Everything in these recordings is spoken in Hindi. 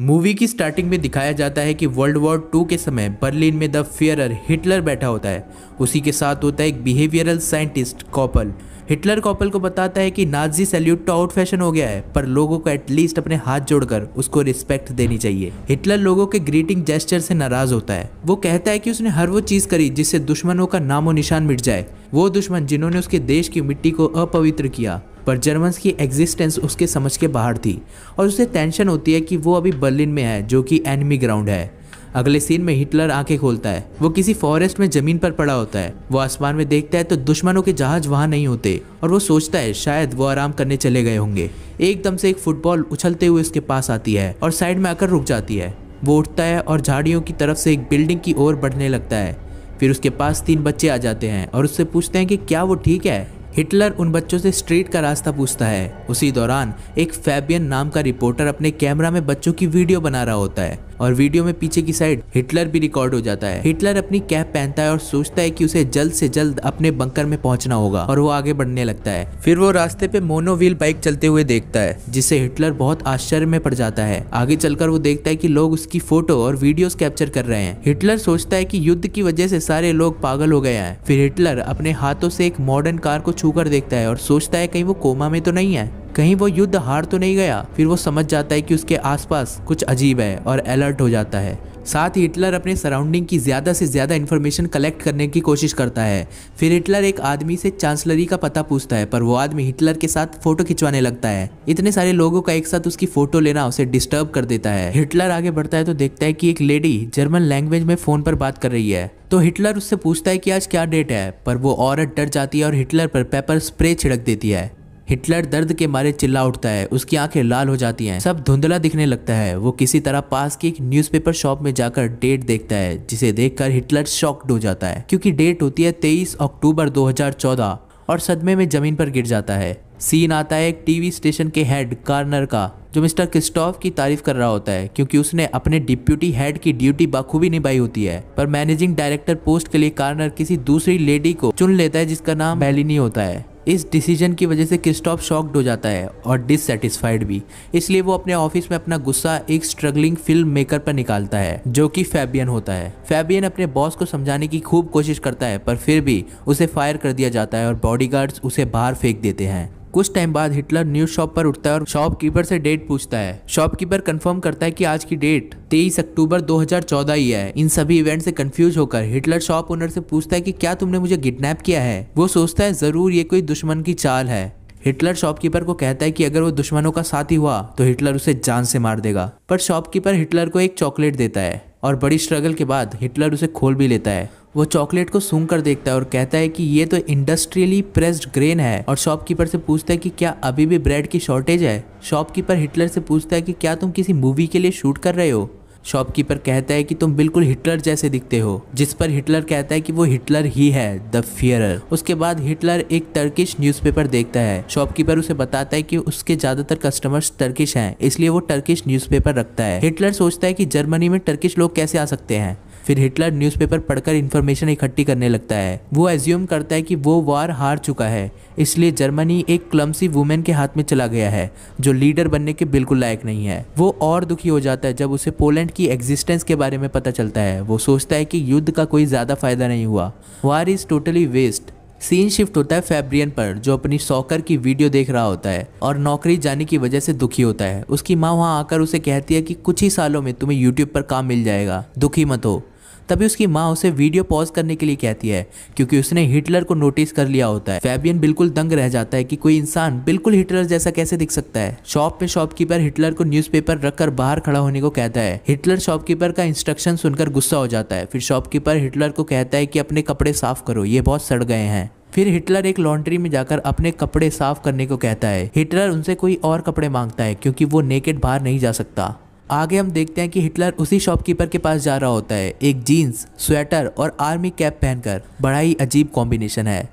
मूवी की स्टार्टिंग में दिखाया जाता है कि वर्ल्ड वॉर टू के समय बर्लिन में द फेयरर हिटलर बैठा होता है उसी के साथ होता है एक बिहेवियरल साइंटिस्ट कॉपल हिटलर कॉपल को बताता है कि नाजी सैल्यूट तो आउट फैशन हो गया है पर लोगों को एटलीस्ट अपने हाथ जोड़कर उसको रिस्पेक्ट देनी चाहिए हिटलर लोगों के ग्रीटिंग जेस्टर से नाराज होता है वो कहता है कि उसने हर वो चीज करी जिससे दुश्मनों का नामो निशान मिट जाए वो दुश्मन जिन्होंने उसके देश की मिट्टी को अपवित्र किया पर जर्मन्स की एग्जिस्टेंस उसके समझ के बाहर थी और उसे टेंशन होती है कि वो अभी बर्लिन में है जो कि एनिमी ग्राउंड है अगले सीन में हिटलर आंखें खोलता है वो किसी फॉरेस्ट में जमीन पर पड़ा होता है वो आसमान में देखता है तो दुश्मनों के जहाज वहाँ नहीं होते और वो सोचता है शायद वो आराम करने चले गए होंगे एकदम से एक फुटबॉल उछलते हुए उसके पास आती है और साइड में आकर रुक जाती है वो उठता है और झाड़ियों की तरफ से एक बिल्डिंग की ओर बढ़ने लगता है फिर उसके पास तीन बच्चे आ जाते हैं और उससे पूछते हैं कि क्या वो ठीक है हिटलर उन बच्चों से स्ट्रीट का रास्ता पूछता है उसी दौरान एक फैबियन नाम का रिपोर्टर अपने कैमरा में बच्चों की वीडियो बना रहा होता है और वीडियो में पीछे की साइड हिटलर भी रिकॉर्ड हो जाता है हिटलर अपनी कैप पहनता है और सोचता है कि उसे जल्द से जल्द अपने बंकर में पहुंचना होगा और वो आगे बढ़ने लगता है फिर वो रास्ते पे मोनो व्हील बाइक चलते हुए देखता है जिससे हिटलर बहुत आश्चर्य में पड़ जाता है आगे चलकर वो देखता है की लोग उसकी फोटो और वीडियो कैप्चर कर रहे हैं हिटलर सोचता है की युद्ध की वजह से सारे लोग पागल हो गए हैं फिर हिटलर अपने हाथों से एक मॉडर्न कार को छू देखता है और सोचता है कहीं वो कोमा में तो नहीं है कहीं वो युद्ध हार तो नहीं गया फिर वो समझ जाता है कि उसके आसपास कुछ अजीब है और अलर्ट हो जाता है साथ ही हिटलर अपने सराउंडिंग की ज़्यादा से ज़्यादा इन्फॉर्मेशन कलेक्ट करने की कोशिश करता है फिर हिटलर एक आदमी से चांसलरी का पता पूछता है पर वो आदमी हिटलर के साथ फोटो खिंचवाने लगता है इतने सारे लोगों का एक साथ उसकी फोटो लेना उसे डिस्टर्ब कर देता है हिटलर आगे बढ़ता है तो देखता है कि एक लेडी जर्मन लैंग्वेज में फ़ोन पर बात कर रही है तो हिटलर उससे पूछता है कि आज क्या डेट है पर वो औरत डर जाती है और हिटलर पर पेपर स्प्रे छिड़क देती है हिटलर दर्द के मारे चिल्ला उठता है उसकी आंखें लाल हो जाती हैं सब धुंधला दिखने लगता है वो किसी तरह पास की एक न्यूज़पेपर शॉप में जाकर डेट देखता है जिसे देखकर हिटलर शॉक्ड हो जाता है क्योंकि डेट होती है तेईस अक्टूबर 2014 और सदमे में जमीन पर गिर जाता है सीन आता है एक टीवी स्टेशन के हेड कार्नर का जो मिस्टर क्रिस्टोफ की तारीफ कर रहा होता है क्योंकि उसने अपने डिप्यूटी हेड की ड्यूटी बखूबी निभाई होती है पर मैनेजिंग डायरेक्टर पोस्ट के लिए कार्नर किसी दूसरी लेडी को चुन लेता है जिसका नाम मेलिनी होता है इस डिसीजन की वजह से क्रिस्टॉफ शॉक्ड हो जाता है और डिससेटिस्फाइड भी इसलिए वो अपने ऑफिस में अपना गुस्सा एक स्ट्रगलिंग फिल्म मेकर पर निकालता है जो कि फैबियन होता है फैबियन अपने बॉस को समझाने की खूब कोशिश करता है पर फिर भी उसे फायर कर दिया जाता है और बॉडीगार्ड्स उसे बाहर फेंक देते हैं कुछ टाइम बाद हिटलर न्यूज शॉप पर उठता है और शॉपकीपर से डेट पूछता है शॉपकीपर कंफर्म करता है कि आज की डेट 23 अक्टूबर 2014 ही है इन सभी इवेंट से कंफ्यूज होकर हिटलर शॉप ओनर से पूछता है कि क्या तुमने मुझे किडनैप किया है वो सोचता है जरूर ये कोई दुश्मन की चाल है हिटलर शॉपकीपर को कहता है कि अगर वो दुश्मनों का साथी हुआ तो हिटलर उसे जान से मार देगा पर शॉपकीपर हिटलर को एक चॉकलेट देता है और बड़ी स्ट्रगल के बाद हिटलर उसे खोल भी लेता है वो चॉकलेट को सूंघ कर देखता है और कहता है कि ये तो इंडस्ट्रियली प्रेस्ड ग्रेन है और शॉपकीपर से पूछता है कि क्या अभी भी ब्रेड की शॉर्टेज है शॉपकीपर हिटलर से पूछता है कि क्या तुम किसी मूवी के लिए शूट कर रहे हो शॉपकीपर कहता है कि तुम बिल्कुल हिटलर जैसे दिखते हो जिस पर हिटलर कहता है कि वो हिटलर ही है द फियर उसके बाद हिटलर एक टर्किश न्यूज़पेपर देखता है शॉपकीपर उसे बताता है कि उसके ज्यादातर कस्टमर्स टर्किश हैं इसलिए वो टर्किश न्यूज़पेपर रखता है हिटलर सोचता है कि जर्मनी में टर्किश लोग कैसे आ सकते हैं फिर हिटलर न्यूज़पेपर पढ़कर इन्फॉर्मेशन इकट्ठी करने लगता है वो एज्यूम करता है कि वो वार हार चुका है इसलिए जर्मनी एक क्लमसी वुमेन के हाथ में चला गया है जो लीडर बनने के बिल्कुल लायक नहीं है वो और दुखी हो जाता है जब उसे पोलैंड की एग्जिस्टेंस के बारे में पता चलता है वो सोचता है कि युद्ध का कोई ज़्यादा फायदा नहीं हुआ war is totally waste scene shift होता है फेब्रियन पर जो अपनी सॉकर की वीडियो देख रहा होता है और नौकरी जाने की वजह से दुखी होता है उसकी माँ वहाँ आकर उसे कहती है कि कुछ ही सालों में तुम्हें यूट्यूब पर काम मिल जाएगा दुखी मत हो तभी उसकी माँ उसे वीडियो पॉज करने के लिए कहती है क्योंकि उसने हिटलर को नोटिस कर लिया होता है फैबियन बिल्कुल दंग रह जाता है कि कोई इंसान बिल्कुल हिटलर जैसा कैसे दिख सकता है शॉप में शॉपकीपर हिटलर को न्यूज़पेपर रखकर बाहर खड़ा होने को कहता है हिटलर शॉपकीपर का इंस्ट्रक्शन सुनकर गुस्सा हो जाता है फिर शॉपकीपर हिटलर को कहता है कि अपने कपड़े साफ करो ये बहुत सड़ गए हैं फिर हिटलर एक लॉन्ड्री में जाकर अपने कपड़े साफ करने को कहता है हिटलर उनसे कोई और कपड़े मांगता है क्योंकि वो नेकेड बाहर नहीं जा सकता आगे हम देखते हैं कि हिटलर उसी शॉपकीपर के पास जा रहा होता है एक जीन्स स्वेटर और आर्मी कैप पहनकर बड़ा ही अजीब कॉम्बिनेशन है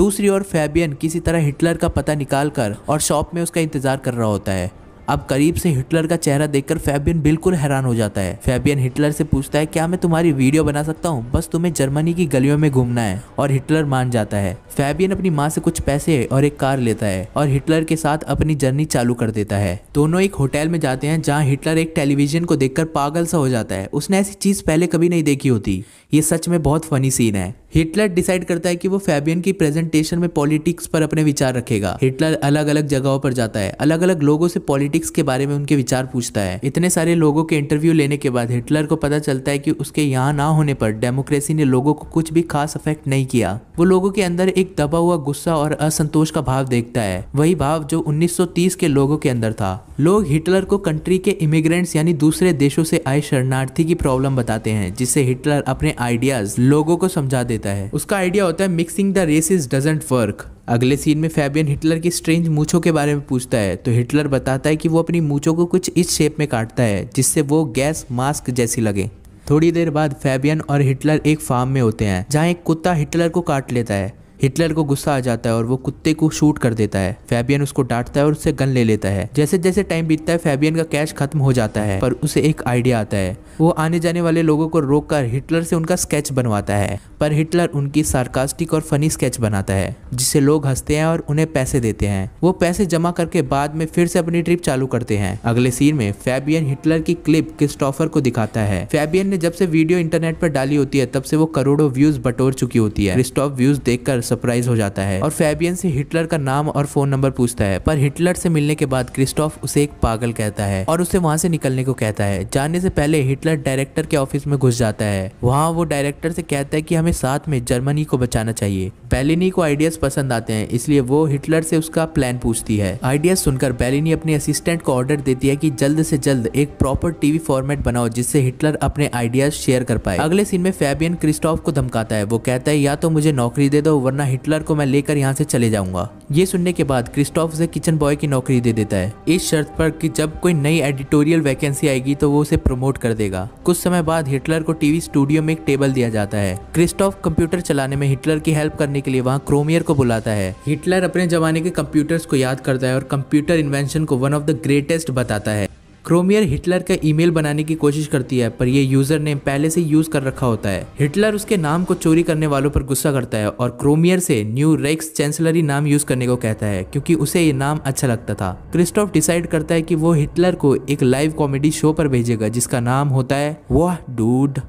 दूसरी ओर फैबियन किसी तरह हिटलर का पता निकाल कर और शॉप में उसका इंतज़ार कर रहा होता है अब करीब से हिटलर का चेहरा देखकर फैबियन बिल्कुल हैरान हो जाता है फैबियन हिटलर से पूछता है क्या मैं तुम्हारी वीडियो बना सकता हूँ बस तुम्हें जर्मनी की गलियों में घूमना है और हिटलर मान जाता है फैबियन अपनी माँ से कुछ पैसे और एक कार लेता है और हिटलर के साथ अपनी जर्नी चालू कर देता है दोनों एक होटल में जाते हैं जहाँ हिटलर एक टेलीविजन को देखकर पागल सा हो जाता है उसने ऐसी चीज पहले कभी नहीं देखी होती ये सच में बहुत फनी सीन है हिटलर डिसाइड करता है कि वो फैबियन की प्रेजेंटेशन में पॉलिटिक्स पर अपने विचार रखेगा हिटलर अलग अलग जगहों पर जाता है अलग अलग लोगों से पॉलिटिक्स के बारे में उनके विचार पूछता है इतने सारे लोगों के इंटरव्यू लेने के बाद हिटलर को पता चलता है कि उसके यहाँ ना होने पर डेमोक्रेसी ने लोगों को कुछ भी खास अफेक्ट नहीं किया वो लोगों के अंदर एक दबा हुआ गुस्सा और असंतोष का भाव देखता है वही भाव जो उन्नीस के लोगों के अंदर था लोग हिटलर को कंट्री के इमिग्रेंट्स यानी दूसरे देशों से आए शरणार्थी की प्रॉब्लम बताते हैं जिससे हिटलर अपने आइडियाज लोगों को समझा दे देता है उसका आइडिया होता है mixing the races doesn't work अगले सीन में फैबियन हिटलर की स्ट्रेंज मूछों के बारे में पूछता है तो हिटलर बताता है कि वो अपनी मूछों को कुछ इस शेप में काटता है जिससे वो गैस मास्क जैसी लगे थोड़ी देर बाद फैबियन और हिटलर एक फार्म में होते हैं जहाँ एक कुत्ता हिटलर को काट लेता है हिटलर को गुस्सा आ जाता है और वो कुत्ते को शूट कर देता है फैबियन उसको डांटता है और उससे गन ले लेता है जैसे जैसे टाइम बीतता है फैबियन का कैश खत्म हो जाता है पर उसे एक आइडिया आता है वो आने जाने वाले लोगों को रोककर हिटलर से उनका स्केच बनवाता है पर हिटलर उनकी सार्कास्टिक और फनी स्केच बनाता है जिससे लोग हंसते हैं और उन्हें पैसे देते हैं वो पैसे जमा करके बाद में फिर से अपनी ट्रिप चालू करते हैं अगले सीन में फैबियन हिटलर की क्लिप क्रिस्टोफर को दिखाता है फैबियन ने जब से वीडियो इंटरनेट पर डाली होती है तब से वो करोड़ों व्यूज बटोर चुकी होती है क्रिस्टोफ व्यूज देखकर सरप्राइज हो जाता है और फैबियन से हिटलर का नाम और फोन नंबर पूछता है पर हिटलर से मिलने के बाद क्रिस्टोफ उसे एक पागल कहता है और उसे वहाँ से निकलने को कहता है जाने से पहले हिटलर डायरेक्टर के ऑफिस में घुस जाता है वहाँ वो डायरेक्टर से कहता है की हमें साथ में जर्मनी को बचाना चाहिए बेलिनी को आइडियाज पसंद आते हैं इसलिए वो हिटलर से उसका प्लान पूछती है आइडियाज सुनकर बेलिनी अपने असिस्टेंट को ऑर्डर देती है की जल्द से जल्द एक प्रॉपर टीवी फॉर्मेट बनाओ जिससे हिटलर अपने आइडियाज शेयर कर पाए अगले सीन में फैबियन क्रिस्टोफ को धमकाता है वो कहता है या तो मुझे नौकरी दे दो वरना वरना हिटलर को मैं लेकर यहाँ से चले जाऊंगा ये सुनने के बाद क्रिस्टोफ उसे किचन बॉय की नौकरी दे देता है इस शर्त पर कि जब कोई नई एडिटोरियल वैकेंसी आएगी तो वो उसे प्रमोट कर देगा कुछ समय बाद हिटलर को टीवी स्टूडियो में एक टेबल दिया जाता है क्रिस्टोफ कंप्यूटर चलाने में हिटलर की हेल्प करने के लिए वहाँ क्रोमियर को बुलाता है हिटलर अपने जमाने के कंप्यूटर्स को याद करता है और कंप्यूटर इन्वेंशन को वन ऑफ द ग्रेटेस्ट बताता है क्रोमियर हिटलर का ईमेल बनाने की कोशिश करती है पर यह यूजर नेम पहले से यूज कर रखा होता है हिटलर उसके नाम को चोरी करने वालों पर गुस्सा करता है और क्रोमियर से न्यू रेक्स चैंसलरी नाम यूज करने को कहता है क्योंकि उसे ये नाम अच्छा लगता था क्रिस्टोफ डिसाइड करता है कि वो हिटलर को एक लाइव कॉमेडी शो पर भेजेगा जिसका नाम होता है वाह डूड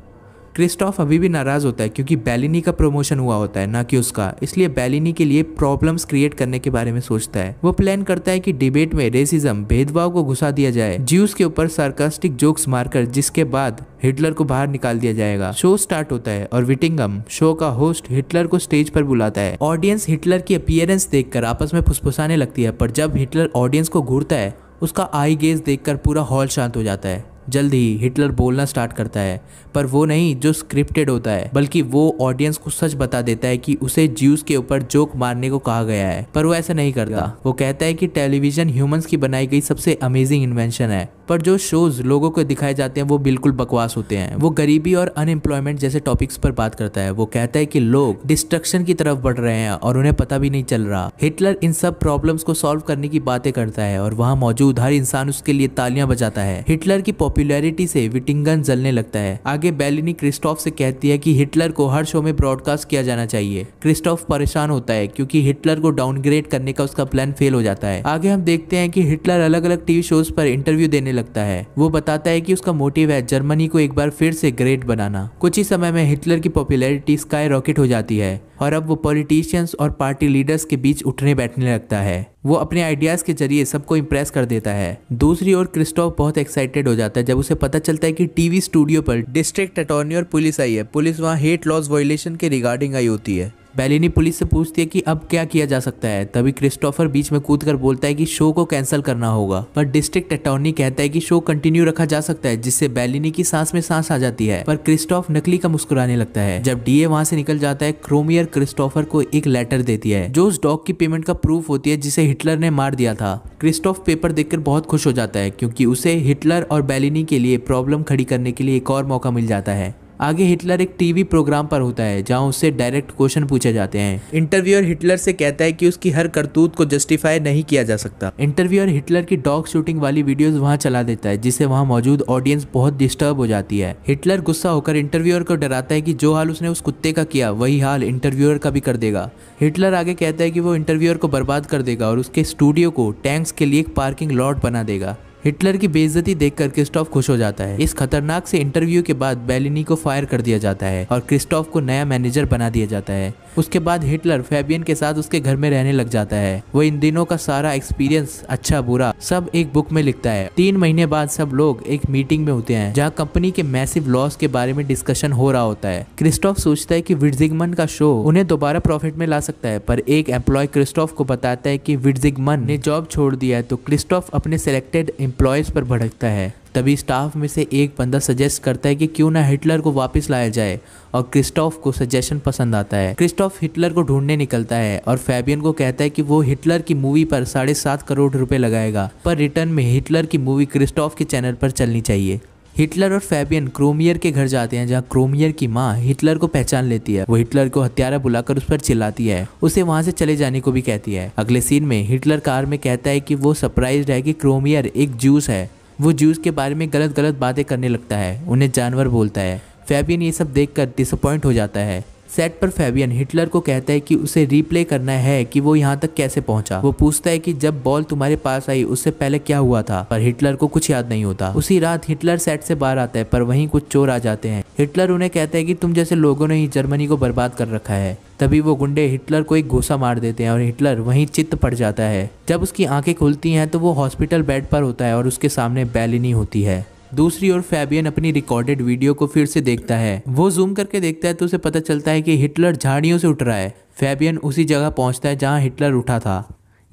क्रिस्टॉफ अभी भी नाराज होता है क्योंकि बैलिनी का प्रमोशन हुआ होता है ना कि उसका इसलिए बैलिनी के लिए प्रॉब्लम्स क्रिएट करने के बारे में सोचता है वो प्लान करता है कि डिबेट में रेसिज्म भेदभाव को घुसा दिया जाए ज्यूस के ऊपर सार्कास्टिक जोक्स मारकर जिसके बाद हिटलर को बाहर निकाल दिया जाएगा शो स्टार्ट होता है और विटिंगम शो का होस्ट हिटलर को स्टेज पर बुलाता है ऑडियंस हिटलर की अपियरेंस देखकर आपस में फुसफुसाने लगती है पर जब हिटलर ऑडियंस को घूरता है उसका आई गेज देखकर पूरा हॉल शांत हो जाता है जल्द ही हिटलर बोलना स्टार्ट करता है पर वो नहीं जो स्क्रिप्टेड होता है बल्कि वो ऑडियंस को सच बता देता है कि उसे ज्यूज के ऊपर जोक मारने को कहा गया है पर वो ऐसा नहीं करता वो कहता है कि टेलीविजन ह्यूमंस की बनाई गई सबसे अमेजिंग इन्वेंशन है पर जो शोज लोगों को दिखाए जाते हैं वो बिल्कुल बकवास होते हैं वो गरीबी और अनएम्प्लॉयमेंट जैसे टॉपिक्स पर बात करता है वो कहता है कि लोग डिस्ट्रक्शन की तरफ बढ़ रहे हैं और उन्हें पता भी नहीं चल रहा हिटलर इन सब प्रॉब्लम्स को सॉल्व करने की बातें करता है और वहाँ मौजूद हर इंसान उसके लिए तालियां बजाता है हिटलर की पॉपुलैरिटी से विटिंगन जलने लगता है आगे बेलिनी क्रिस्टोफ से कहती है कि हिटलर को हर शो में ब्रॉडकास्ट किया जाना चाहिए क्रिस्टोफ परेशान होता है क्योंकि हिटलर को डाउनग्रेड करने का उसका प्लान फेल हो जाता है आगे हम देखते हैं कि हिटलर अलग अलग टीवी शोज पर इंटरव्यू देने लगता है वो बताता है कि उसका मोटिव है जर्मनी को एक बार फिर से ग्रेट बनाना कुछ ही समय में हिटलर की पॉपुलैरिटी स्काई रॉकेट हो जाती है और अब वो पॉलिटिशियंस और पार्टी लीडर्स के बीच उठने बैठने लगता है वो अपने आइडियाज़ के जरिए सबको इम्प्रेस कर देता है दूसरी ओर क्रिस्टोफ बहुत एक्साइटेड हो जाता है जब उसे पता चलता है कि टीवी स्टूडियो पर डिस्ट्रिक्ट अटॉर्नी और पुलिस आई है पुलिस वहाँ हेट लॉस वायोलेशन के रिगार्डिंग आई होती है बेलिनी पुलिस से पूछती है कि अब क्या किया जा सकता है तभी क्रिस्टोफर बीच में कूद कर बोलता है कि शो को कैंसिल करना होगा पर डिस्ट्रिक्ट अटॉर्नी कहता है कि शो कंटिन्यू रखा जा सकता है जिससे बेलिनी की सांस में सांस आ जाती है पर क्रिस्टोफ नकली का मुस्कुराने लगता है जब डीए वहां से निकल जाता है क्रोमियर क्रिस्टोफर को एक लेटर देती है जो उस डॉग की पेमेंट का प्रूफ होती है जिसे हिटलर ने मार दिया था क्रिस्टोफ पेपर देखकर बहुत खुश हो जाता है क्योंकि उसे हिटलर और बेलिनी के लिए प्रॉब्लम खड़ी करने के लिए एक और मौका मिल जाता है आगे हिटलर एक टीवी प्रोग्राम पर होता है जहां उससे डायरेक्ट क्वेश्चन पूछे जाते हैं इंटरव्यूअर हिटलर से कहता है कि उसकी हर करतूत को जस्टिफाई नहीं किया जा सकता इंटरव्यूअर हिटलर की डॉग शूटिंग वाली वीडियोस वहां चला देता है जिससे वहां मौजूद ऑडियंस बहुत डिस्टर्ब हो जाती है हिटलर गुस्सा होकर इंटरव्यूअर को डराता है की जो हाल उसने उस कुत्ते का किया वही हाल इंटरव्यूअर का भी कर देगा हिटलर आगे कहता है की वो इंटरव्यूअर को बर्बाद कर देगा और उसके स्टूडियो को टैंक्स के लिए एक पार्किंग लॉट बना देगा हिटलर की बेइज्जती देख कर क्रिस्टॉफ खुश हो जाता है इस खतरनाक से इंटरव्यू के बाद बेलिनी को फायर कर दिया जाता है और क्रिस्टॉफ को नया मैनेजर बना दिया जाता है उसके बाद हिटलर फेबियन के साथ उसके घर में रहने लग जाता है वो इन दिनों का सारा एक्सपीरियंस अच्छा बुरा सब एक बुक में लिखता है तीन महीने बाद सब लोग एक मीटिंग में होते हैं जहाँ कंपनी के मैसिव लॉस के बारे में डिस्कशन हो रहा होता है क्रिस्टोफ सोचता है कि विडजिगमन का शो उन्हें दोबारा प्रॉफिट में ला सकता है पर एक एम्प्लॉय क्रिस्टोफ को बताता है कि विडजिगमन ने जॉब छोड़ दिया है तो क्रिस्टोफ अपने सिलेक्टेड एम्प्लॉयज़ पर भड़कता है तभी स्टाफ में से एक बंदा सजेस्ट करता है कि क्यों ना हिटलर को वापस लाया जाए और क्रिस्टोफ को सजेशन पसंद आता है क्रिस्टोफ हिटलर को ढूंढने निकलता है और फैबियन को कहता है कि वो हिटलर की मूवी पर साढ़े सात करोड़ रुपए लगाएगा पर रिटर्न में हिटलर की मूवी क्रिस्टोफ के चैनल पर चलनी चाहिए हिटलर और फैबियन क्रोमियर के घर जाते हैं जहाँ क्रोमियर की माँ हिटलर को पहचान लेती है वो हिटलर को हत्यारा बुलाकर उस पर चिल्लाती है उसे वहाँ से चले जाने को भी कहती है अगले सीन में हिटलर कार में कहता है कि वो सरप्राइज है कि क्रोमियर एक जूस है वो जूस के बारे में गलत गलत बातें करने लगता है उन्हें जानवर बोलता है फैबियन ये सब देखकर डिसअपॉइंट हो जाता है सेट पर फेबियन हिटलर को कहता है कि उसे रिप्ले करना है कि वो यहाँ तक कैसे पहुंचा वो पूछता है कि जब बॉल तुम्हारे पास आई उससे पहले क्या हुआ था पर हिटलर को कुछ याद नहीं होता उसी रात हिटलर सेट से बाहर आता है पर वहीं कुछ चोर आ जाते हैं हिटलर उन्हें कहता है कि तुम जैसे लोगों ने ही जर्मनी को बर्बाद कर रखा है तभी वो गुंडे हिटलर को एक घोसा मार देते हैं और हिटलर वहीं चित्त पड़ जाता है जब उसकी आंखें खुलती हैं तो वो हॉस्पिटल बेड पर होता है और उसके सामने बैलिनी होती है दूसरी ओर फैबियन अपनी रिकॉर्डेड वीडियो को फिर से देखता है वो जूम करके देखता है तो उसे पता चलता है कि हिटलर झाड़ियों से उठ रहा है फैबियन उसी जगह पहुंचता है जहां हिटलर उठा था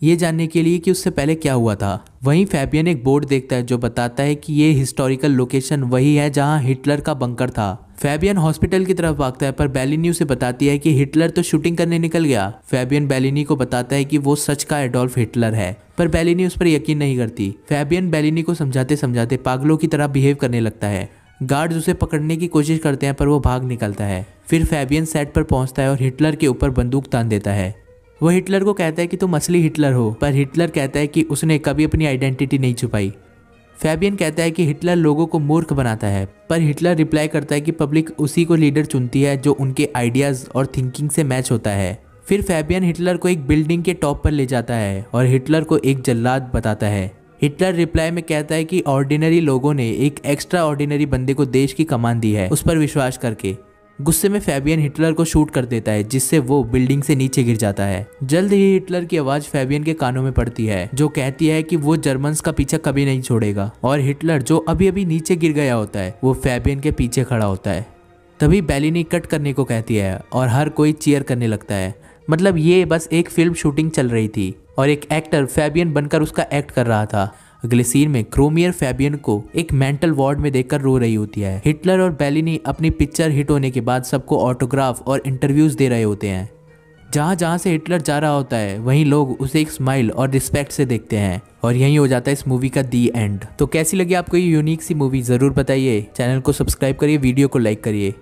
ये जानने के लिए कि उससे पहले क्या हुआ था वहीं फैबियन एक बोर्ड देखता है जो बताता है कि ये हिस्टोरिकल लोकेशन वही है जहां हिटलर का बंकर था फैबियन हॉस्पिटल की तरफ भागता है पर बेलिनी उसे बताती है कि हिटलर तो शूटिंग करने निकल गया फैबियन बेलिनी को बताता है कि वो सच का एडोल्फ हिटलर है पर बेलिनी उस पर यकीन नहीं करती फैबियन बेलिनी को समझाते समझाते पागलों की तरह बिहेव करने लगता है गार्ड्स उसे पकड़ने की कोशिश करते हैं पर वो भाग निकलता है फिर फैबियन सेट पर पहुंचता है और हिटलर के ऊपर बंदूक तान देता है वह हिटलर को कहता है कि तुम असली हिटलर हो पर हिटलर कहता है कि उसने कभी अपनी आइडेंटिटी नहीं छुपाई फैबियन कहता है कि हिटलर लोगों को मूर्ख बनाता है पर हिटलर रिप्लाई करता है कि पब्लिक उसी को लीडर चुनती है जो उनके आइडियाज़ और थिंकिंग से मैच होता है फिर फैबियन हिटलर को एक बिल्डिंग के टॉप पर ले जाता है और हिटलर को एक जल्लाद बताता है हिटलर रिप्लाई में कहता है कि ऑर्डिनरी लोगों ने एक एक्स्ट्रा ऑर्डिनरी बंदे को देश की कमान दी है उस पर विश्वास करके गुस्से में फैबियन हिटलर को शूट कर देता है जिससे वो बिल्डिंग से नीचे गिर जाता है जल्द ही हिटलर की आवाज फैबियन के कानों में पड़ती है जो कहती है कि वो जर्मन्स का पीछा कभी नहीं छोड़ेगा और हिटलर जो अभी अभी नीचे गिर गया होता है वो फैबियन के पीछे खड़ा होता है तभी बैलिनी कट करने को कहती है और हर कोई चीयर करने लगता है मतलब ये बस एक फिल्म शूटिंग चल रही थी और एक एक्टर फैबियन बनकर उसका एक्ट कर रहा था अगले सीन में क्रोमियर फैबियन को एक मेंटल वार्ड में देखकर रो रही होती है हिटलर और बेलिनी अपनी पिक्चर हिट होने के बाद सबको ऑटोग्राफ और इंटरव्यूज दे रहे होते हैं जहाँ जहाँ से हिटलर जा रहा होता है वहीं लोग उसे एक स्माइल और रिस्पेक्ट से देखते हैं और यही हो जाता है इस मूवी का दी एंड तो कैसी लगी आपको ये यूनिक सी मूवी ज़रूर बताइए चैनल को सब्सक्राइब करिए वीडियो को लाइक करिए